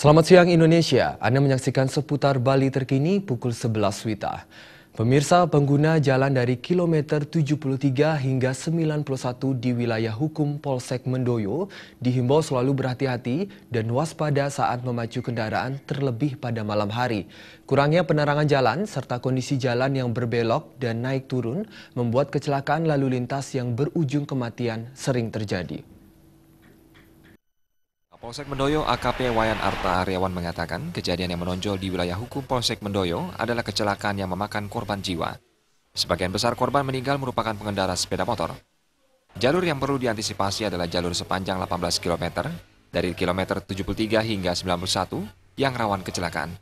Selamat siang Indonesia, Anda menyaksikan seputar Bali terkini pukul 11 Wita. Pemirsa pengguna jalan dari kilometer 73 hingga 91 di wilayah hukum Polsek Mendoyo dihimbau selalu berhati-hati dan waspada saat memacu kendaraan terlebih pada malam hari. Kurangnya penerangan jalan serta kondisi jalan yang berbelok dan naik turun membuat kecelakaan lalu lintas yang berujung kematian sering terjadi. Polsek Mendoyo AKP Wayan Arta Aryawan mengatakan kejadian yang menonjol di wilayah hukum Polsek Mendoyo adalah kecelakaan yang memakan korban jiwa. Sebagian besar korban meninggal merupakan pengendara sepeda motor. Jalur yang perlu diantisipasi adalah jalur sepanjang 18 km dari kilometer 73 hingga 91 yang rawan kecelakaan.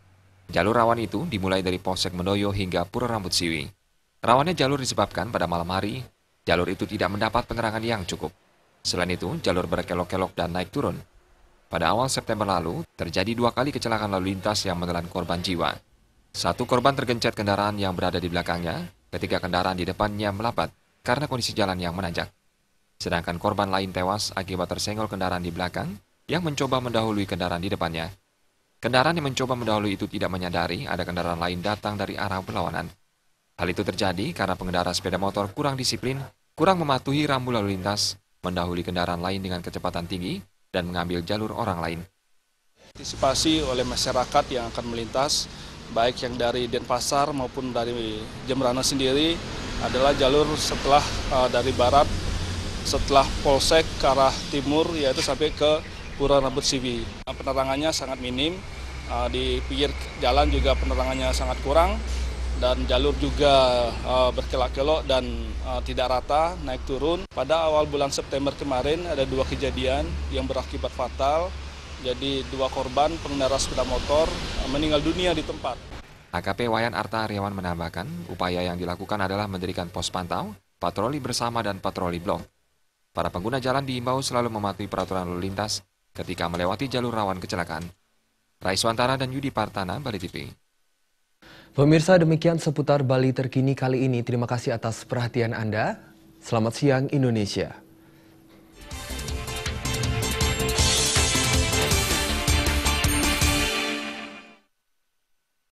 Jalur rawan itu dimulai dari Polsek Mendoyo hingga Pura Rambut Siwi. Rawannya jalur disebabkan pada malam hari, jalur itu tidak mendapat penerangan yang cukup. Selain itu, jalur berkelok-kelok dan naik turun pada awal September lalu, terjadi dua kali kecelakaan lalu lintas yang menelan korban jiwa. Satu korban tergencet kendaraan yang berada di belakangnya, ketika kendaraan di depannya melapat karena kondisi jalan yang menanjak. Sedangkan korban lain tewas akibat tersenggol kendaraan di belakang yang mencoba mendahului kendaraan di depannya. Kendaraan yang mencoba mendahului itu tidak menyadari ada kendaraan lain datang dari arah berlawanan. Hal itu terjadi karena pengendara sepeda motor kurang disiplin, kurang mematuhi rambu lalu lintas, mendahului kendaraan lain dengan kecepatan tinggi, dan mengambil jalur orang lain. Antisipasi oleh masyarakat yang akan melintas, baik yang dari Denpasar maupun dari Jemberana sendiri, adalah jalur setelah uh, dari barat, setelah Polsek ke arah timur, yaitu sampai ke Pura Rambut Siwi. Penerangannya sangat minim, uh, di pinggir jalan juga penerangannya sangat kurang, dan jalur juga uh, eh, berkelak kelok dan uh, tidak rata naik turun. Pada awal bulan September kemarin ada dua kejadian yang berakibat fatal. Jadi dua korban pengendara sepeda motor uh, meninggal dunia di tempat. AKP Wayan Arta Riawan menambahkan, upaya yang dilakukan adalah mendirikan pos pantau, patroli bersama dan patroli blok. Para pengguna jalan diimbau selalu mematuhi peraturan lalu lintas ketika melewati jalur rawan kecelakaan. Rai Swantara dan Yudi Partana, Bali TV. Pemirsa demikian seputar Bali terkini kali ini. Terima kasih atas perhatian Anda. Selamat siang Indonesia.